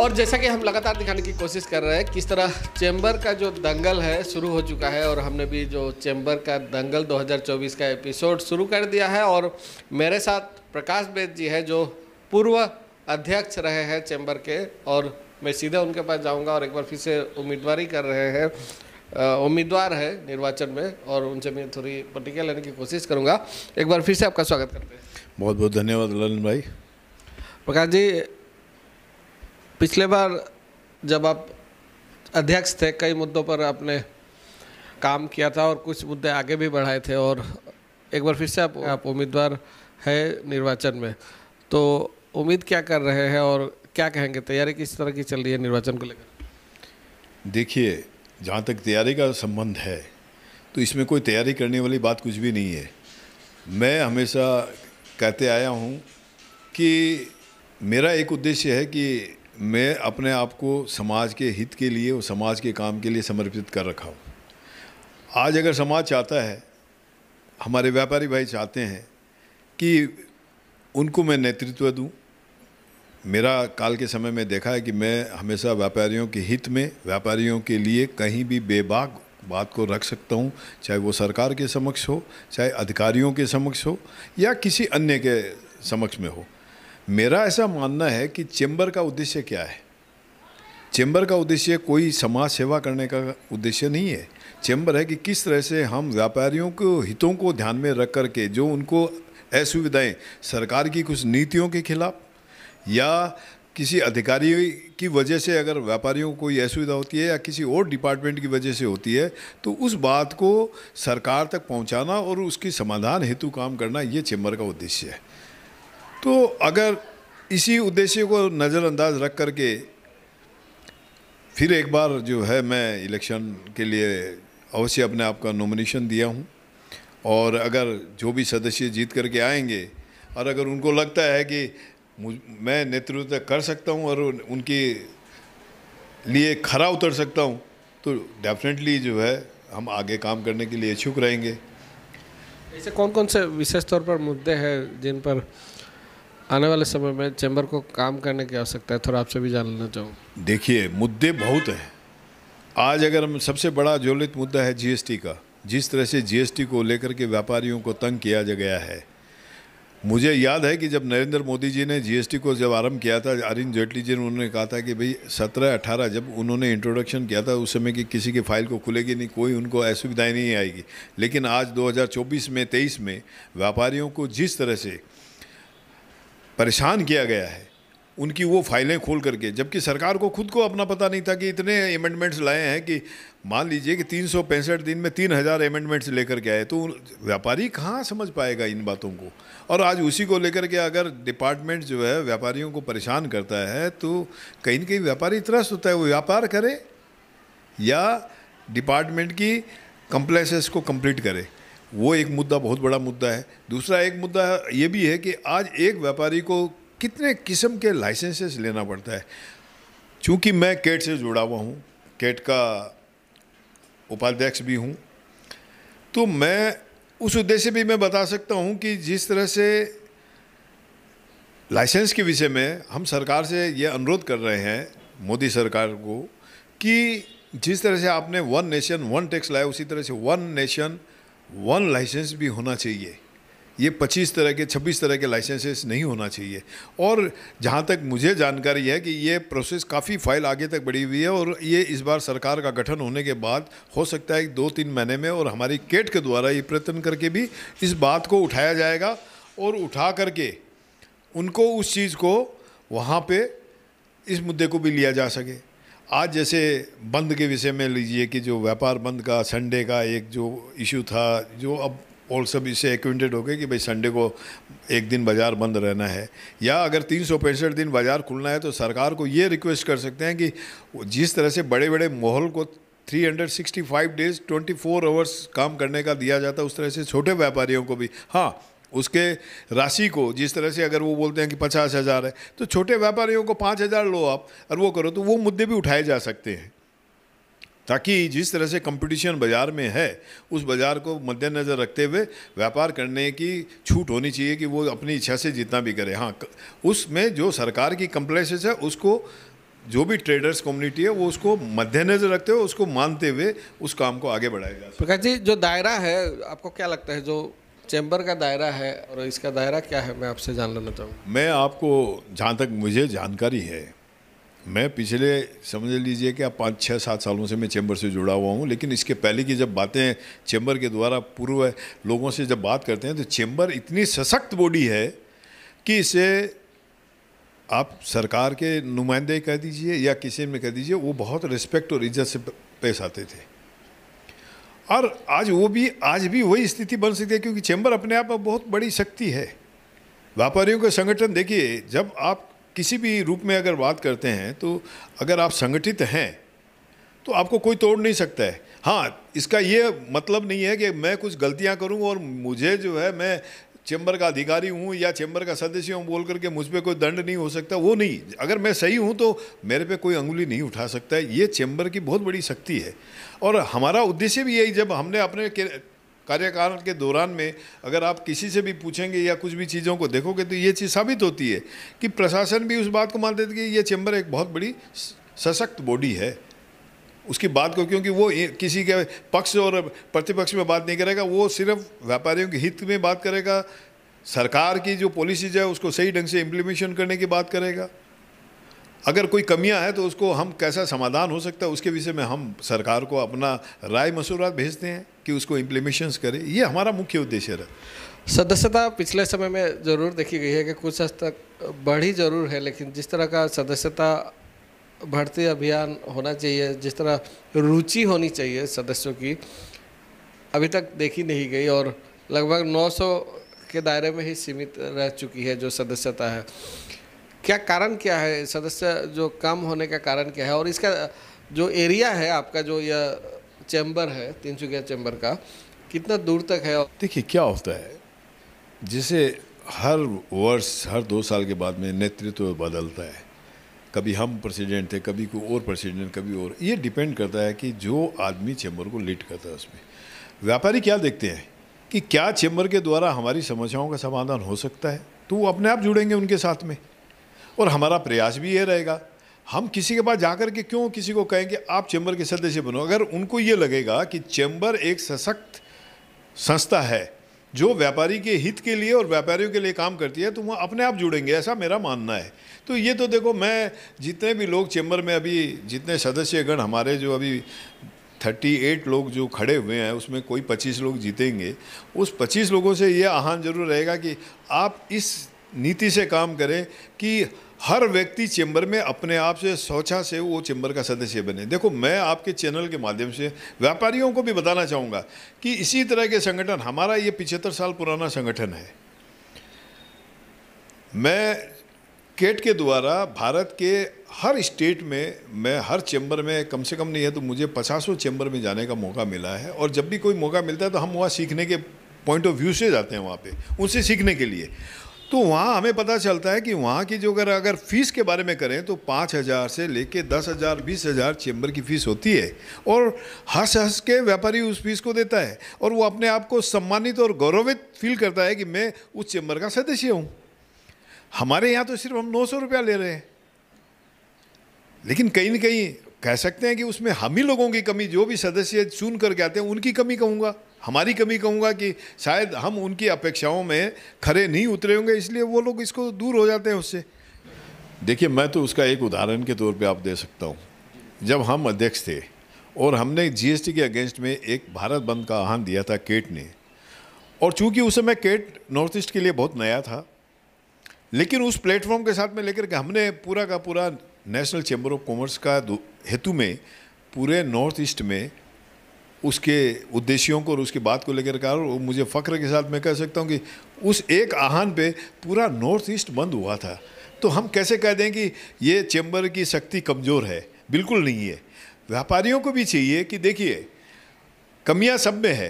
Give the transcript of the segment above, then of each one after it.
और जैसा कि हम लगातार दिखाने की कोशिश कर रहे हैं किस तरह चैम्बर का जो दंगल है शुरू हो चुका है और हमने भी जो चैम्बर का दंगल 2024 का एपिसोड शुरू कर दिया है और मेरे साथ प्रकाश बेद जी है जो पूर्व अध्यक्ष रहे हैं चैम्बर के और मैं सीधे उनके पास जाऊंगा और एक बार फिर से उम्मीदवारी कर रहे हैं उम्मीदवार है निर्वाचन में और उनसे मैं थोड़ी प्रतिक्रिया लेने की कोशिश करूँगा एक बार फिर से आपका स्वागत करते हैं बहुत बहुत धन्यवाद ललन भाई प्रकाश जी पिछले बार जब आप अध्यक्ष थे कई मुद्दों पर आपने काम किया था और कुछ मुद्दे आगे भी बढ़ाए थे और एक बार फिर से आप आप उम्मीदवार है निर्वाचन में तो उम्मीद क्या कर रहे हैं और क्या कहेंगे तैयारी किस तरह की चल रही है निर्वाचन को लेकर देखिए जहाँ तक तैयारी का संबंध है तो इसमें कोई तैयारी करने वाली बात कुछ भी नहीं है मैं हमेशा कहते आया हूँ कि मेरा एक उद्देश्य है कि मैं अपने आप को समाज के हित के लिए और समाज के काम के लिए समर्पित कर रखा हूँ आज अगर समाज चाहता है हमारे व्यापारी भाई चाहते हैं कि उनको मैं नेतृत्व दूँ मेरा काल के समय में देखा है कि मैं हमेशा व्यापारियों के हित में व्यापारियों के लिए कहीं भी बेबाक बात को रख सकता हूँ चाहे वो सरकार के समक्ष हो चाहे अधिकारियों के समक्ष हो या किसी अन्य के समक्ष में हो मेरा ऐसा मानना है कि चेंबर का उद्देश्य क्या है चेंबर का उद्देश्य कोई समाज सेवा करने का उद्देश्य नहीं है चेंबर है कि किस तरह से हम व्यापारियों को हितों को ध्यान में रख कर के जो उनको असुविधाएँ सरकार की कुछ नीतियों के खिलाफ या किसी अधिकारी की वजह से अगर व्यापारियों को कोई असुविधा होती है या किसी और डिपार्टमेंट की वजह से होती है तो उस बात को सरकार तक पहुंचाना और उसकी समाधान हेतु काम करना ये चेंबर का उद्देश्य है तो अगर इसी उद्देश्य को नज़रअंदाज रख कर के फिर एक बार जो है मैं इलेक्शन के लिए अवश्य अपने आप का नॉमिनेशन दिया हूँ और अगर जो भी सदस्य जीत करके आएंगे और अगर उनको लगता है कि मैं नेतृत्व कर सकता हूँ और उनके लिए खरा उतर सकता हूँ तो डेफिनेटली जो है हम आगे काम करने के लिए इच्छुक रहेंगे ऐसे कौन कौन से विशेष तौर पर मुद्दे हैं जिन पर आने वाले समय में चैम्बर को काम करने की आवश्यकता है थोड़ा आपसे भी जान लेना चाहूँ देखिए मुद्दे बहुत हैं आज अगर हम सबसे बड़ा ज्वलित मुद्दा है जीएसटी का जिस तरह से जीएसटी को लेकर के व्यापारियों को तंग किया गया है मुझे याद है कि जब नरेंद्र मोदी जी ने जीएसटी को जब आरंभ किया था अरुण जेटली जी ने उन्होंने कहा था कि भाई सत्रह अठारह जब उन्होंने इंट्रोडक्शन किया था उस समय की कि किसी की फाइल को खुलेगी नहीं कोई उनको असुविधाएँ नहीं आएगी लेकिन आज दो में तेईस में व्यापारियों को जिस तरह से परेशान किया गया है उनकी वो फाइलें खोल करके जबकि सरकार को खुद को अपना पता नहीं था कि इतने अमेंडमेंट्स लाए हैं कि मान लीजिए कि तीन दिन में तीन हज़ार अमेंडमेंट्स लेकर के आए तो व्यापारी कहाँ समझ पाएगा इन बातों को और आज उसी को लेकर के अगर डिपार्टमेंट जो है व्यापारियों को परेशान करता है तो कहीं ना कहीं व्यापारी त्रस्त होता है वो व्यापार करे या डिपार्टमेंट की कंप्लेसेस को कम्प्लीट करे वो एक मुद्दा बहुत बड़ा मुद्दा है दूसरा एक मुद्दा ये भी है कि आज एक व्यापारी को कितने किस्म के लाइसेंसेस लेना पड़ता है चूँकि मैं केट से जुड़ा हुआ हूँ केट का उपाध्यक्ष भी हूँ तो मैं उस उद्देश्य भी मैं बता सकता हूँ कि जिस तरह से लाइसेंस के विषय में हम सरकार से ये अनुरोध कर रहे हैं मोदी सरकार को कि जिस तरह से आपने वन नेशन वन टैक्स लाया उसी तरह से वन नेशन वन लाइसेंस भी होना चाहिए ये 25 तरह के 26 तरह के लाइसेंसेस नहीं होना चाहिए और जहाँ तक मुझे जानकारी है कि ये प्रोसेस काफ़ी फाइल आगे तक बढ़ी हुई है और ये इस बार सरकार का गठन होने के बाद हो सकता है दो तीन महीने में और हमारी केट के द्वारा ये प्रयत्न करके भी इस बात को उठाया जाएगा और उठा करके उनको उस चीज़ को वहाँ पर इस मुद्दे को भी लिया जा सके आज जैसे बंद के विषय में लीजिए कि जो व्यापार बंद का संडे का एक जो इशू था जो अब और सब इससे एक्विंटेड हो गए कि भाई संडे को एक दिन बाज़ार बंद रहना है या अगर तीन सौ पैंसठ दिन बाज़ार खुलना है तो सरकार को ये रिक्वेस्ट कर सकते हैं कि जिस तरह से बड़े बड़े माहौल को 365 डेज 24 आवर्स काम करने का दिया जाता है उस तरह से छोटे व्यापारियों को भी हाँ उसके राशि को जिस तरह से अगर वो बोलते हैं कि पचास हज़ार है तो छोटे व्यापारियों को पाँच हज़ार लो आप और वो करो तो वो मुद्दे भी उठाए जा सकते हैं ताकि जिस तरह से कंपटीशन बाज़ार में है उस बाज़ार को मद्देनज़र रखते हुए व्यापार करने की छूट होनी चाहिए कि वो अपनी इच्छा से जितना भी करे हाँ उसमें जो सरकार की कंप्लेसेस है उसको जो भी ट्रेडर्स कम्युनिटी है वो उसको मद्देनजर रखते हुए उसको मानते हुए उस काम को आगे बढ़ाया जाए प्रकाश जी जो दायरा है आपको क्या लगता है जो चैम्बर का दायरा है और इसका दायरा क्या है मैं आपसे जान लेना चाहूँगा मैं आपको जहाँ तक मुझे जानकारी है मैं पिछले समझ लीजिए कि आप पाँच छः सात सालों से मैं चैम्बर से जुड़ा हुआ हूँ लेकिन इसके पहले की जब बातें चैम्बर के द्वारा पूर्व लोगों से जब बात करते हैं तो चैम्बर इतनी सशक्त बॉडी है कि इसे आप सरकार के नुमाइंदे कह दीजिए या किसी में कह दीजिए वो बहुत रिस्पेक्ट और इज्जत से पेश आते थे और आज वो भी आज भी वही स्थिति बन सकती है क्योंकि चैम्बर अपने आप में बहुत बड़ी शक्ति है व्यापारियों का संगठन देखिए जब आप किसी भी रूप में अगर बात करते हैं तो अगर आप संगठित हैं तो आपको कोई तोड़ नहीं सकता है हाँ इसका ये मतलब नहीं है कि मैं कुछ गलतियाँ करूँ और मुझे जो है मैं चैम्बर का अधिकारी हूँ या चैम्बर का सदस्य हूँ बोल करके मुझ पर कोई दंड नहीं हो सकता वो नहीं अगर मैं सही हूँ तो मेरे पे कोई अंगुली नहीं उठा सकता है ये चैम्बर की बहुत बड़ी शक्ति है और हमारा उद्देश्य भी यही जब हमने अपने कार्यकाल के दौरान में अगर आप किसी से भी पूछेंगे या कुछ भी चीज़ों को देखोगे तो ये चीज़ साबित होती है कि प्रशासन भी उस बात को मानते थे कि ये चैम्बर एक बहुत बड़ी सशक्त बॉडी है उसकी बात को क्योंकि वो किसी के पक्ष और प्रतिपक्ष में बात नहीं करेगा वो सिर्फ व्यापारियों के हित में बात करेगा सरकार की जो पॉलिसीज है उसको सही ढंग से इम्प्लीमेशन करने की बात करेगा अगर कोई कमियां हैं तो उसको हम कैसा समाधान हो सकता है उसके विषय में हम सरकार को अपना राय मशूरा भेजते हैं कि उसको इम्प्लीमेशन करें ये हमारा मुख्य उद्देश्य है सदस्यता पिछले समय में ज़रूर देखी गई है कि कुछ हद तक बढ़ी जरूर है लेकिन जिस तरह का सदस्यता भर्ती अभियान होना चाहिए जिस तरह रुचि होनी चाहिए सदस्यों की अभी तक देखी नहीं गई और लगभग 900 के दायरे में ही सीमित रह चुकी है जो सदस्यता है क्या कारण क्या है सदस्य जो कम होने का कारण क्या है और इसका जो एरिया है आपका जो यह चैम्बर है तिनचुकिया चैम्बर का कितना दूर तक है देखिए क्या होता है जिसे हर वर्ष हर दो साल के बाद में नेतृत्व बदलता है कभी हम प्रेसिडेंट थे कभी कोई और प्रेसिडेंट कभी और ये डिपेंड करता है कि जो आदमी चैम्बर को लीड करता है उसमें व्यापारी क्या देखते हैं कि क्या चैम्बर के द्वारा हमारी समस्याओं का समाधान हो सकता है तो वो अपने आप जुड़ेंगे उनके साथ में और हमारा प्रयास भी ये रहेगा हम किसी के पास जाकर के क्यों किसी को कहेंगे आप चैम्बर के सदस्य बनो अगर उनको ये लगेगा कि चैम्बर एक सशक्त संस्था है जो व्यापारी के हित के लिए और व्यापारियों के लिए काम करती है तो वह अपने आप जुड़ेंगे ऐसा मेरा मानना है तो ये तो देखो मैं जितने भी लोग चैम्बर में अभी जितने सदस्यगण हमारे जो अभी 38 लोग जो खड़े हुए हैं उसमें कोई 25 लोग जीतेंगे उस 25 लोगों से ये आह्वान जरूर रहेगा कि आप इस नीति से काम करें कि हर व्यक्ति चैम्बर में अपने आप से सोचा से वो चैम्बर का सदस्य बने देखो मैं आपके चैनल के माध्यम से व्यापारियों को भी बताना चाहूँगा कि इसी तरह के संगठन हमारा ये पिछहत्तर साल पुराना संगठन है मैं केट के द्वारा भारत के हर स्टेट में मैं हर चैम्बर में कम से कम नहीं है तो मुझे पचासों चैम्बर में जाने का मौका मिला है और जब भी कोई मौका मिलता है तो हम वहाँ सीखने के पॉइंट ऑफ व्यू से जाते हैं वहाँ पे उनसे सीखने के लिए तो वहाँ हमें पता चलता है कि वहाँ की जो अगर अगर फीस के बारे में करें तो पाँच हज़ार से लेके दस हज़ार बीस हज़ार चैम्बर की फ़ीस होती है और हंस हंस के व्यापारी उस फीस को देता है और वो अपने आप को सम्मानित और गौरवित फील करता है कि मैं उस चैम्बर का सदस्य हूँ हमारे यहाँ तो सिर्फ हम नौ सौ रुपया ले रहे हैं लेकिन कहीं ना कहीं कह सकते हैं कि उसमें हम ही लोगों की कमी जो भी सदस्य चुन करके आते हैं उनकी कमी कहूँगा हमारी कमी कहूँगा कि शायद हम उनकी अपेक्षाओं में खरे नहीं उतरे होंगे इसलिए वो लोग इसको दूर हो जाते हैं उससे देखिए मैं तो उसका एक उदाहरण के तौर पे आप दे सकता हूँ जब हम अध्यक्ष थे और हमने जीएसटी के अगेंस्ट में एक भारत बंद का आह्वान दिया था केट ने और चूंकि उस समय केट नॉर्थ ईस्ट के लिए बहुत नया था लेकिन उस प्लेटफॉर्म के साथ में लेकर के हमने पूरा का पूरा नेशनल चैम्बर ऑफ कॉमर्स का हेतु में पूरे नॉर्थ ईस्ट में उसके उद्देश्यों को और उसकी बात को लेकर कहा और मुझे फ़ख्र के साथ मैं कह सकता हूँ कि उस एक आहान पे पूरा नॉर्थ ईस्ट बंद हुआ था तो हम कैसे कह दें कि ये चैम्बर की शक्ति कमज़ोर है बिल्कुल नहीं है व्यापारियों को भी चाहिए कि देखिए कमियाँ सब में है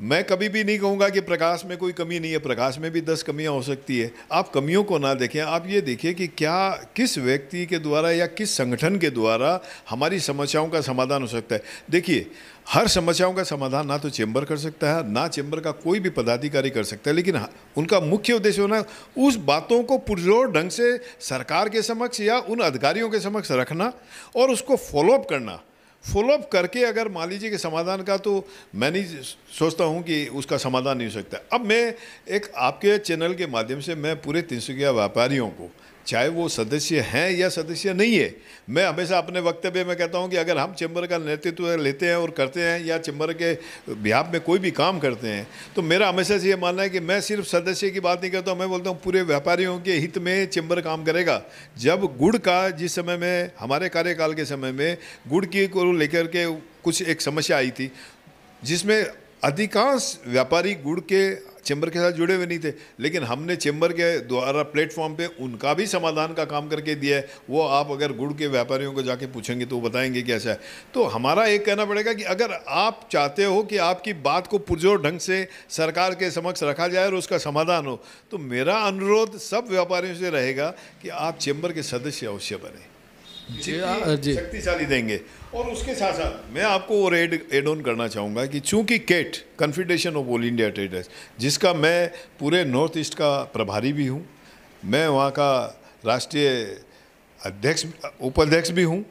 मैं कभी भी नहीं कहूँगा कि प्रकाश में कोई कमी नहीं है प्रकाश में भी दस कमियाँ हो सकती है आप कमियों को ना देखें आप ये देखिए कि क्या किस व्यक्ति के द्वारा या किस संगठन के द्वारा हमारी समस्याओं का समाधान हो सकता है देखिए हर समस्याओं का समाधान ना तो चेंबर कर सकता है ना चेंबर का कोई भी पदाधिकारी कर सकता है लेकिन हाँ, उनका मुख्य उद्देश्य होना उस बातों को पुरजोर ढंग से सरकार के समक्ष या उन अधिकारियों के समक्ष रखना और उसको फॉलोअप करना फॉलोअप करके अगर मान लीजिए कि समाधान का तो मैं नहीं सोचता हूँ कि उसका समाधान नहीं हो सकता अब मैं एक आपके चैनल के माध्यम से मैं पूरे तीनसुकिया व्यापारियों को चाहे वो सदस्य हैं या सदस्य नहीं है मैं हमेशा अपने वक्तव्य में कहता हूँ कि अगर हम चैम्बर का नेतृत्व लेते हैं और करते हैं या चैम्बर के बिहार में कोई भी काम करते हैं तो मेरा हमेशा से ये मानना है कि मैं सिर्फ सदस्य की बात नहीं करता मैं बोलता हूँ पूरे व्यापारियों के हित में चैम्बर काम करेगा जब गुड़ का जिस समय में हमारे कार्यकाल के समय में गुड़ की को लेकर के कुछ एक समस्या आई थी जिसमें अधिकांश व्यापारी गुड़ के चैम्बर के साथ जुड़े हुए नहीं थे लेकिन हमने चैम्बर के द्वारा प्लेटफॉर्म पे उनका भी समाधान का काम करके दिया है वो आप अगर गुड़ के व्यापारियों को जाके पूछेंगे तो वो बताएंगे कैसा है तो हमारा एक कहना पड़ेगा कि अगर आप चाहते हो कि आपकी बात को पुरजोर ढंग से सरकार के समक्ष रखा जाए और उसका समाधान हो तो मेरा अनुरोध सब व्यापारियों से रहेगा कि आप चैम्बर के सदस्य अवश्य बने हाँ, जी शक्तिशाली देंगे और उसके साथ साथ मैं आपको और एड एड ऑन करना चाहूँगा कि चूंकि CAIT Confederation of All India Traders जिसका मैं पूरे नॉर्थ ईस्ट का प्रभारी भी हूँ मैं वहाँ का राष्ट्रीय अध्यक्ष उपाध्यक्ष भी हूँ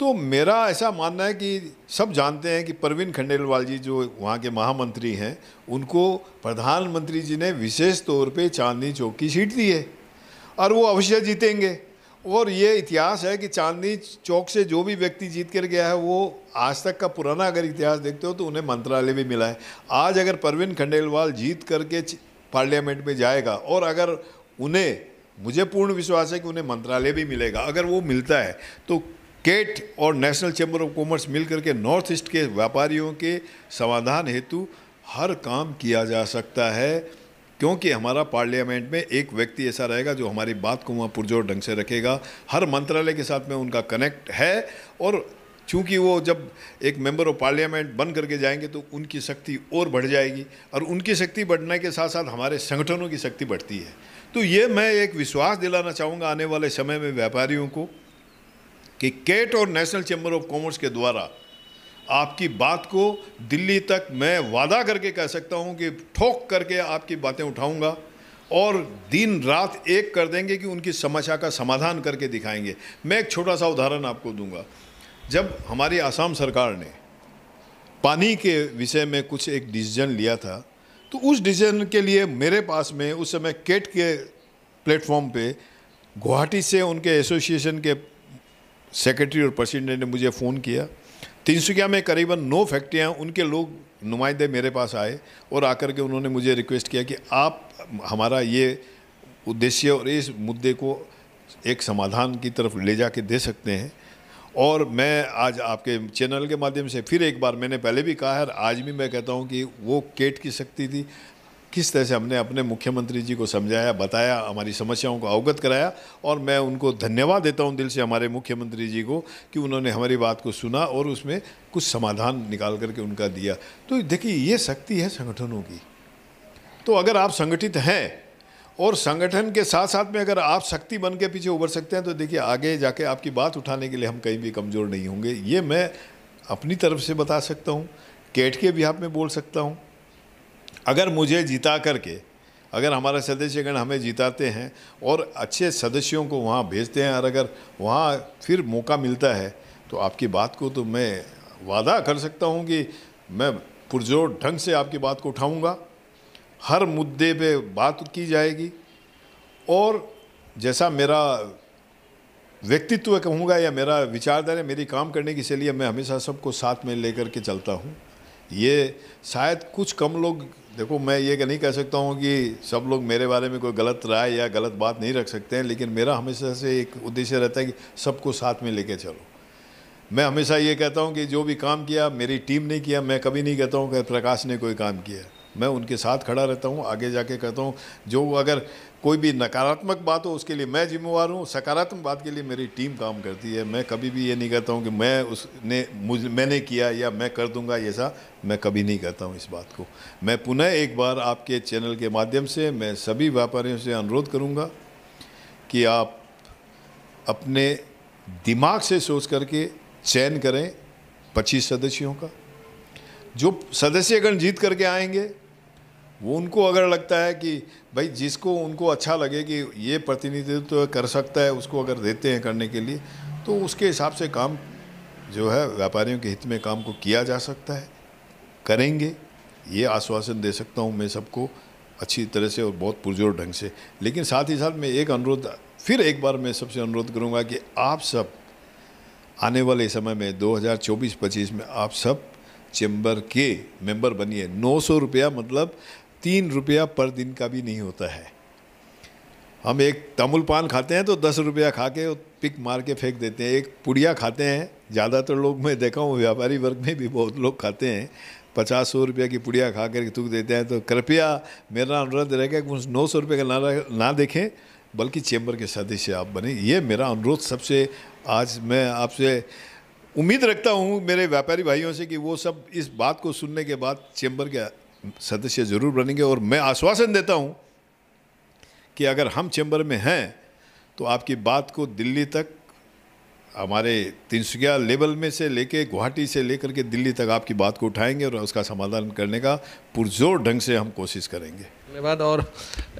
तो मेरा ऐसा मानना है कि सब जानते हैं कि परवीन खंडेलवाल जी जो वहाँ के महामंत्री हैं उनको प्रधानमंत्री जी ने विशेष तौर पे चांदनी चौक की सीट दी है और वो अवश्य जीतेंगे और ये इतिहास है कि चांदनी चौक से जो भी व्यक्ति जीत कर गया है वो आज तक का पुराना अगर इतिहास देखते हो तो उन्हें मंत्रालय भी मिला है आज अगर परवीन खंडेलवाल जीत करके पार्लियामेंट में जाएगा और अगर उन्हें मुझे पूर्ण विश्वास है कि उन्हें मंत्रालय भी मिलेगा अगर वो मिलता है तो केट और नेशनल चैम्बर ऑफ कॉमर्स मिल करके नॉर्थ ईस्ट के व्यापारियों के समाधान हेतु हर काम किया जा सकता है क्योंकि हमारा पार्लियामेंट में एक व्यक्ति ऐसा रहेगा जो हमारी बात को वहाँ पुरजोर ढंग से रखेगा हर मंत्रालय के साथ में उनका कनेक्ट है और चूँकि वो जब एक मेंबर ऑफ पार्लियामेंट बन करके जाएंगे तो उनकी शक्ति और बढ़ जाएगी और उनकी शक्ति बढ़ने के साथ साथ हमारे संगठनों की शक्ति बढ़ती है तो ये मैं एक विश्वास दिलाना चाहूँगा आने वाले समय में व्यापारियों को कि केट और नेशनल चैम्बर ऑफ कॉमर्स के द्वारा आपकी बात को दिल्ली तक मैं वादा करके कह सकता हूँ कि ठोक करके आपकी बातें उठाऊँगा और दिन रात एक कर देंगे कि उनकी समस्या का समाधान करके दिखाएंगे मैं एक छोटा सा उदाहरण आपको दूंगा जब हमारी आसाम सरकार ने पानी के विषय में कुछ एक डिसीजन लिया था तो उस डिसीजन के लिए मेरे पास में उस समय केट के प्लेटफॉर्म पे गुवाहाटी से उनके एसोसिएशन के सेक्रेटरी और प्रेसिडेंट ने मुझे फ़ोन किया तिनसुकिया में करीबन नौ फैक्ट्रियाँ उनके लोग नुमाइंदे मेरे पास आए और आकर के उन्होंने मुझे रिक्वेस्ट किया कि आप हमारा ये उद्देश्य और इस मुद्दे को एक समाधान की तरफ ले जा दे सकते हैं और मैं आज आपके चैनल के माध्यम से फिर एक बार मैंने पहले भी कहा है आज भी मैं कहता हूँ कि वो केट की शक्ति थी किस तरह से हमने अपने मुख्यमंत्री जी को समझाया बताया हमारी समस्याओं को अवगत कराया और मैं उनको धन्यवाद देता हूँ दिल से हमारे मुख्यमंत्री जी को कि उन्होंने हमारी बात को सुना और उसमें कुछ समाधान निकाल करके उनका दिया तो देखिए ये शक्ति है संगठनों की तो अगर आप संगठित हैं और संगठन के साथ साथ में अगर आप शक्ति बन के पीछे उभर सकते हैं तो देखिए आगे जाके आपकी बात उठाने के लिए हम कहीं भी कमज़ोर नहीं होंगे ये मैं अपनी तरफ से बता सकता हूँ कैट के भी आप में बोल सकता हूँ अगर मुझे जिता करके अगर हमारे सदस्यगण हमें जिताते हैं और अच्छे सदस्यों को वहाँ भेजते हैं और अगर वहाँ फिर मौका मिलता है तो आपकी बात को तो मैं वादा कर सकता हूँ कि मैं पुरजोर ढंग से आपकी बात को उठाऊँगा हर मुद्दे पे बात की जाएगी और जैसा मेरा व्यक्तित्व कहूँगा या मेरा विचारधारा मेरी काम करने की शैली मैं हमेशा सबको साथ में लेकर के चलता हूँ ये शायद कुछ कम लोग देखो मैं ये नहीं कह सकता हूँ कि सब लोग मेरे बारे में कोई गलत राय या गलत बात नहीं रख सकते हैं लेकिन मेरा हमेशा से एक उद्देश्य रहता है कि सबको साथ में लेके चलो मैं हमेशा ये कहता हूँ कि जो भी काम किया मेरी टीम ने किया मैं कभी नहीं कहता हूँ कि प्रकाश ने कोई काम किया मैं उनके साथ खड़ा रहता हूँ आगे जाके कहता हूँ जो अगर कोई भी नकारात्मक बात हो उसके लिए मैं जिम्मेवार हूँ सकारात्मक बात के लिए मेरी टीम काम करती है मैं कभी भी ये नहीं कहता हूँ कि मैं उसने मुझ मैंने किया या मैं कर दूंगा ऐसा मैं कभी नहीं कहता हूँ इस बात को मैं पुनः एक बार आपके चैनल के माध्यम से मैं सभी व्यापारियों से अनुरोध करूँगा कि आप अपने दिमाग से सोच करके चयन करें पच्चीस सदस्यों का जो सदस्यगण जीत करके आएंगे वो उनको अगर लगता है कि भाई जिसको उनको अच्छा लगे कि ये प्रतिनिधित्व तो कर सकता है उसको अगर देते हैं करने के लिए तो उसके हिसाब से काम जो है व्यापारियों के हित में काम को किया जा सकता है करेंगे ये आश्वासन दे सकता हूँ मैं सबको अच्छी तरह से और बहुत पुरजोर ढंग से लेकिन साथ ही साथ मैं एक अनुरोध फिर एक बार मैं सबसे अनुरोध करूँगा कि आप सब आने वाले समय में 2024-25 में आप सब चैम्बर के मेंबर बनिए नौ सौ रुपया मतलब तीन रुपया पर दिन का भी नहीं होता है हम एक तमुल पान खाते हैं तो दस रुपया खा के पिक मार के फेंक देते हैं एक पुड़िया खाते हैं ज़्यादातर लोग मैं देखा हूँ व्यापारी वर्ग में भी बहुत लोग खाते हैं पचास सौ रुपये की पुड़िया खा कर थूक देते हैं तो कृपया मेरा अनुरोध रहेगा कि उस नौ सौ रुपये का ना ना देखें बल्कि चैम्बर के सदस्य आप बने ये मेरा अनुरोध सबसे आज मैं आपसे उम्मीद रखता हूँ मेरे व्यापारी भाइयों से कि वो सब इस बात को सुनने के बाद चैम्बर के सदस्य ज़रूर बनेंगे और मैं आश्वासन देता हूँ कि अगर हम चैम्बर में हैं तो आपकी बात को दिल्ली तक हमारे तिनसुकिया लेवल में से लेके गुवाहाटी से लेकर के दिल्ली तक आपकी बात को उठाएंगे और उसका समाधान करने का पुरजोर ढंग से हम कोशिश करेंगे धन्यवाद और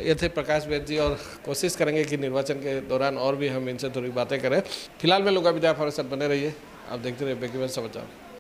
ये थे प्रकाश वेद जी और कोशिश करेंगे कि निर्वाचन के दौरान और भी हम इनसे थोड़ी बातें करें फिलहाल में लोग अभी आप बने रहिए आप देखते रहिए बेकिबल समाचार